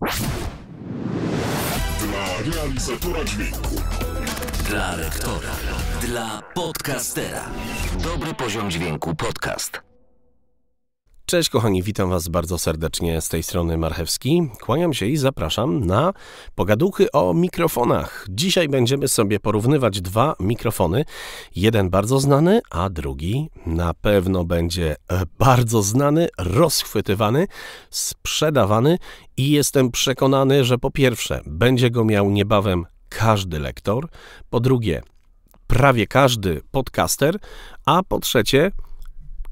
Dla realizatora dźwięku. Dla rektora. Dla podcastera. Dobry poziom dźwięku podcast. Cześć kochani, witam Was bardzo serdecznie z tej strony Marchewski. Kłaniam się i zapraszam na pogaduchy o mikrofonach. Dzisiaj będziemy sobie porównywać dwa mikrofony. Jeden bardzo znany, a drugi na pewno będzie bardzo znany, rozchwytywany, sprzedawany i jestem przekonany, że po pierwsze będzie go miał niebawem każdy lektor, po drugie prawie każdy podcaster, a po trzecie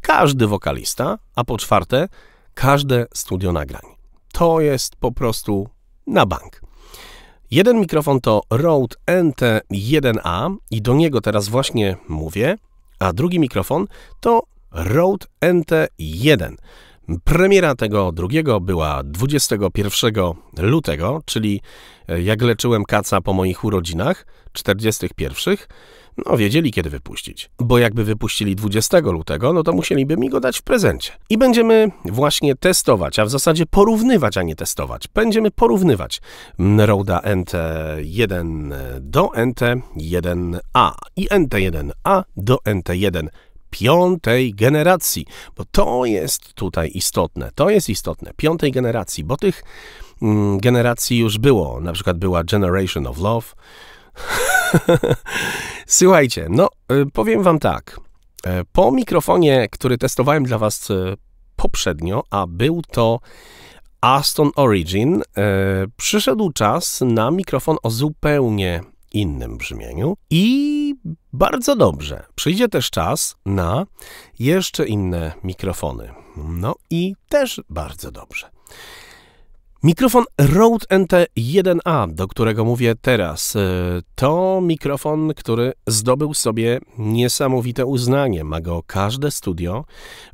każdy wokalista, a po czwarte, każde studio nagrań. To jest po prostu na bank. Jeden mikrofon to Rode NT1A i do niego teraz właśnie mówię, a drugi mikrofon to Rode NT1. Premiera tego drugiego była 21 lutego, czyli e, jak leczyłem kaca po moich urodzinach 41. No, wiedzieli kiedy wypuścić. Bo jakby wypuścili 20 lutego, no to musieliby mi go dać w prezencie. I będziemy właśnie testować, a w zasadzie porównywać, a nie testować. Będziemy porównywać Roda NT1 do NT1A i NT1A do NT1 piątej generacji, bo to jest tutaj istotne, to jest istotne, piątej generacji, bo tych mm, generacji już było, na przykład była Generation of Love, Słuchajcie, no y, powiem wam tak. E, po mikrofonie, który testowałem dla was e, poprzednio, a był to Aston Origin, e, przyszedł czas na mikrofon o zupełnie innym brzmieniu i bardzo dobrze. Przyjdzie też czas na jeszcze inne mikrofony. No i też bardzo dobrze. Mikrofon Rode NT1A, do którego mówię teraz, e, to mikrofon, który zdobył sobie niesamowite uznanie. Ma go każde studio,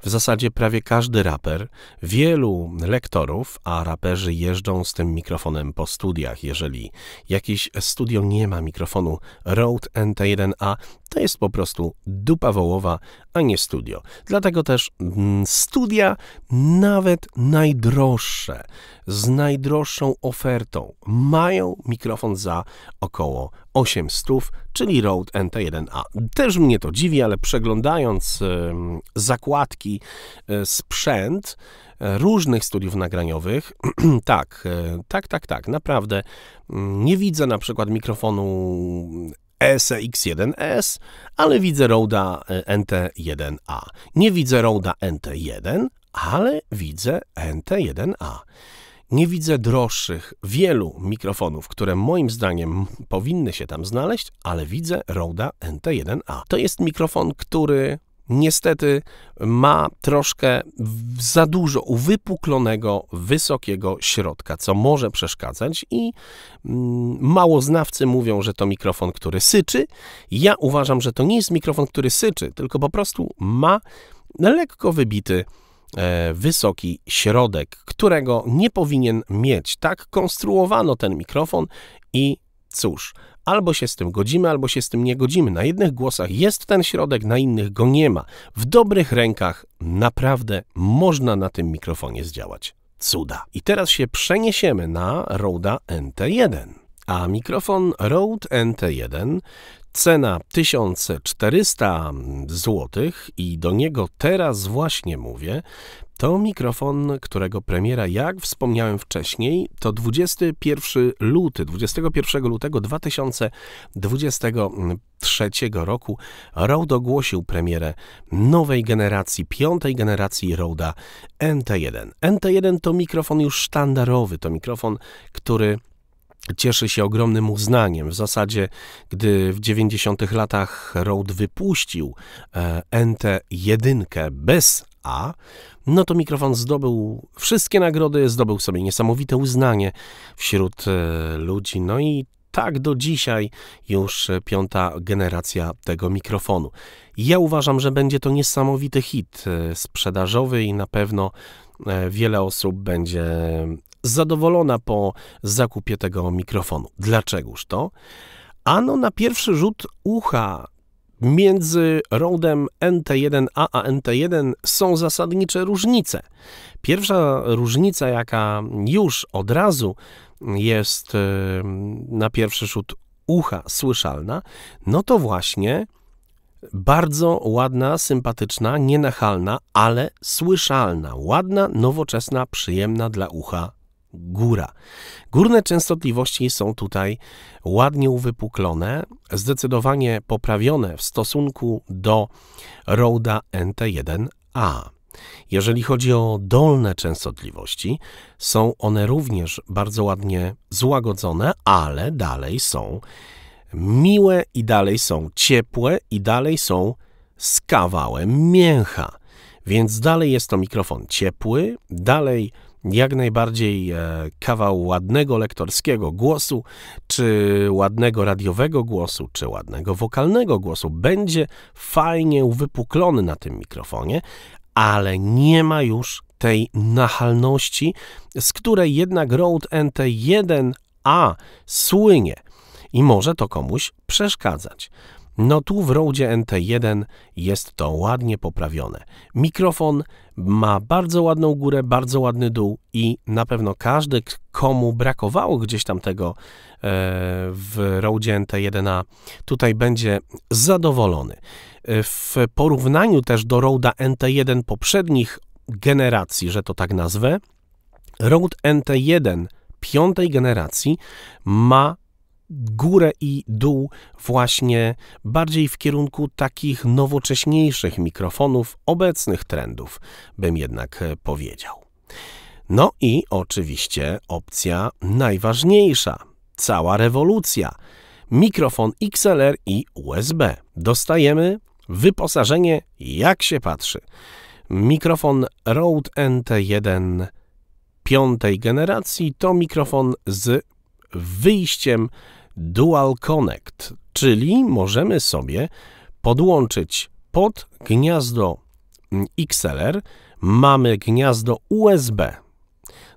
w zasadzie prawie każdy raper, wielu lektorów, a raperzy jeżdżą z tym mikrofonem po studiach. Jeżeli jakieś studio nie ma mikrofonu Rode NT1A, to jest po prostu dupa wołowa, a nie studio. Dlatego też mm, studia, nawet najdroższe, znane najdroższą ofertą. Mają mikrofon za około 800, czyli Rode NT1A. Też mnie to dziwi, ale przeglądając zakładki e, sprzęt e, różnych studiów nagraniowych, tak, e, tak, tak, tak, naprawdę mm, nie widzę na przykład mikrofonu SX1S, ale widzę Roda NT1A. Nie widzę Roda NT1, ale widzę NT1A. Nie widzę droższych wielu mikrofonów, które moim zdaniem powinny się tam znaleźć, ale widzę Roda NT1A. To jest mikrofon, który niestety ma troszkę za dużo uwypuklonego, wysokiego środka, co może przeszkadzać i mm, mało znawcy mówią, że to mikrofon, który syczy. Ja uważam, że to nie jest mikrofon, który syczy, tylko po prostu ma lekko wybity E, wysoki środek, którego nie powinien mieć. Tak konstruowano ten mikrofon i cóż, albo się z tym godzimy, albo się z tym nie godzimy. Na jednych głosach jest ten środek, na innych go nie ma. W dobrych rękach naprawdę można na tym mikrofonie zdziałać. Cuda. I teraz się przeniesiemy na Rode NT1. A mikrofon Rode NT1 Cena 1400 zł i do niego teraz właśnie mówię. To mikrofon, którego premiera, jak wspomniałem wcześniej, to 21 luty, 21 lutego 2023 roku Rode ogłosił premierę nowej generacji, piątej generacji Roda NT1. NT1 to mikrofon już sztandarowy, to mikrofon, który cieszy się ogromnym uznaniem. W zasadzie, gdy w 90 latach Road wypuścił e, NT1 bez A, no to mikrofon zdobył wszystkie nagrody, zdobył sobie niesamowite uznanie wśród e, ludzi. No i tak do dzisiaj już piąta generacja tego mikrofonu. Ja uważam, że będzie to niesamowity hit e, sprzedażowy i na pewno wiele osób będzie zadowolona po zakupie tego mikrofonu. Dlaczegoż to? Ano na pierwszy rzut ucha między rodem NT1A a NT1 są zasadnicze różnice. Pierwsza różnica, jaka już od razu jest y, na pierwszy rzut ucha słyszalna, no to właśnie bardzo ładna, sympatyczna, nienachalna, ale słyszalna, ładna, nowoczesna, przyjemna dla ucha góra. Górne częstotliwości są tutaj ładnie uwypuklone, zdecydowanie poprawione w stosunku do Roda NT1A. Jeżeli chodzi o dolne częstotliwości, są one również bardzo ładnie złagodzone, ale dalej są miłe i dalej są ciepłe i dalej są z kawałem mięcha. Więc dalej jest to mikrofon ciepły, dalej jak najbardziej e, kawał ładnego lektorskiego głosu, czy ładnego radiowego głosu, czy ładnego wokalnego głosu będzie fajnie uwypuklony na tym mikrofonie, ale nie ma już tej nachalności, z której jednak Road NT1A słynie i może to komuś przeszkadzać. No tu w Rodzie NT1 jest to ładnie poprawione. Mikrofon ma bardzo ładną górę, bardzo ładny dół i na pewno każdy, komu brakowało gdzieś tam tego e, w Rodzie NT1A, tutaj będzie zadowolony. E, w porównaniu też do Roda NT1 poprzednich generacji, że to tak nazwę, Rode NT1 piątej generacji ma górę i dół właśnie bardziej w kierunku takich nowocześniejszych mikrofonów, obecnych trendów, bym jednak e, powiedział. No i oczywiście opcja najważniejsza, cała rewolucja. Mikrofon XLR i USB. Dostajemy wyposażenie jak się patrzy. Mikrofon Rode NT1 piątej generacji to mikrofon z wyjściem Dual Connect, czyli możemy sobie podłączyć pod gniazdo mm, XLR mamy gniazdo USB.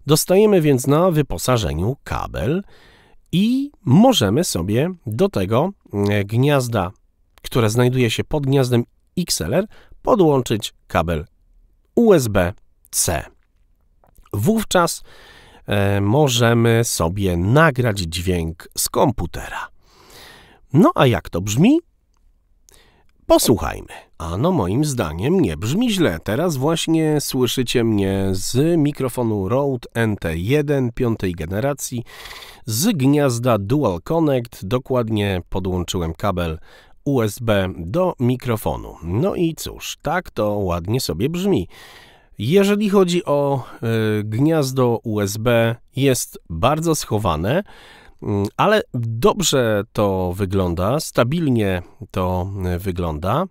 Dostajemy więc na wyposażeniu kabel i możemy sobie do tego mm, gniazda, które znajduje się pod gniazdem XLR, podłączyć kabel USB-C. Wówczas E, możemy sobie nagrać dźwięk z komputera. No a jak to brzmi? Posłuchajmy. A no moim zdaniem nie brzmi źle. Teraz właśnie słyszycie mnie z mikrofonu Rode NT1 piątej generacji z gniazda Dual Connect. Dokładnie podłączyłem kabel USB do mikrofonu. No i cóż, tak to ładnie sobie brzmi. Jeżeli chodzi o y, gniazdo USB, jest bardzo schowane, mm, ale dobrze to wygląda, stabilnie to y, wygląda.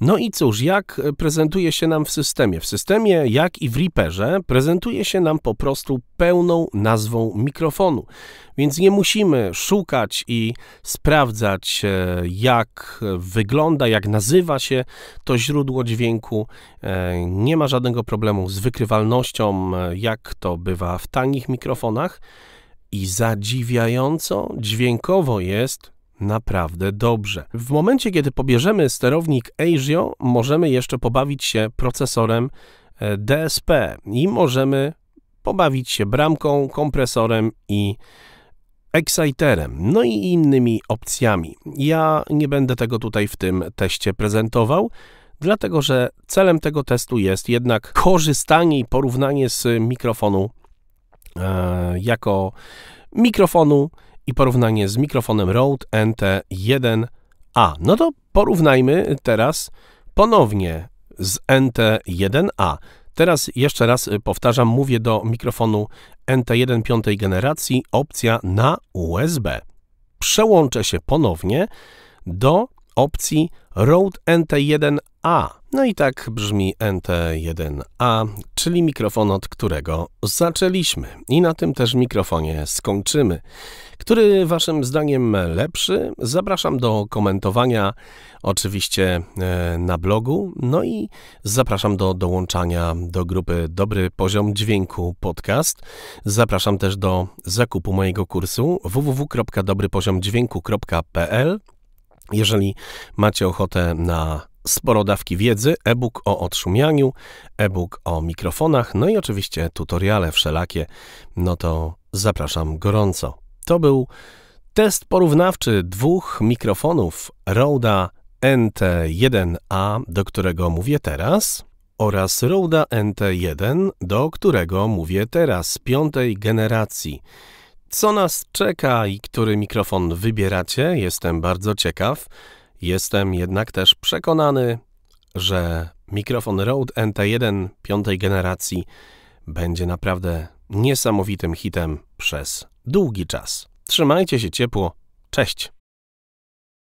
No i cóż, jak e, prezentuje się nam w systemie? W systemie, jak i w Reaperze, prezentuje się nam po prostu pełną nazwą mikrofonu. Więc nie musimy szukać i sprawdzać, e, jak wygląda, jak nazywa się to źródło dźwięku. E, nie ma żadnego problemu z wykrywalnością, jak to bywa w tanich mikrofonach. I zadziwiająco dźwiękowo jest naprawdę dobrze. W momencie, kiedy pobierzemy sterownik Azio, możemy jeszcze pobawić się procesorem e, DSP i możemy pobawić się bramką, kompresorem i Exciterem, no i innymi opcjami. Ja nie będę tego tutaj w tym teście prezentował, dlatego że celem tego testu jest jednak korzystanie i porównanie z mikrofonu e, jako mikrofonu i porównanie z mikrofonem Rode NT1A. No to porównajmy teraz ponownie z NT1A. Teraz jeszcze raz y, powtarzam, mówię do mikrofonu NT1 piątej generacji, opcja na USB. Przełączę się ponownie do opcji Rode NT1A. No i tak brzmi NT1A, czyli mikrofon, od którego zaczęliśmy. I na tym też mikrofonie skończymy. Który waszym zdaniem lepszy? Zapraszam do komentowania oczywiście e, na blogu. No i zapraszam do dołączania do grupy Dobry Poziom Dźwięku Podcast. Zapraszam też do zakupu mojego kursu www.dobrypoziomdźwięku.pl jeżeli macie ochotę na sporo dawki wiedzy, e-book o odszumianiu, e-book o mikrofonach, no i oczywiście tutoriale wszelakie. No to zapraszam gorąco. To był test porównawczy dwóch mikrofonów Roda NT1A, do którego mówię teraz, oraz Roda NT1, do którego mówię teraz, piątej generacji. Co nas czeka i który mikrofon wybieracie? Jestem bardzo ciekaw. Jestem jednak też przekonany, że mikrofon Rode NT1 piątej generacji będzie naprawdę niesamowitym hitem przez długi czas. Trzymajcie się ciepło. Cześć!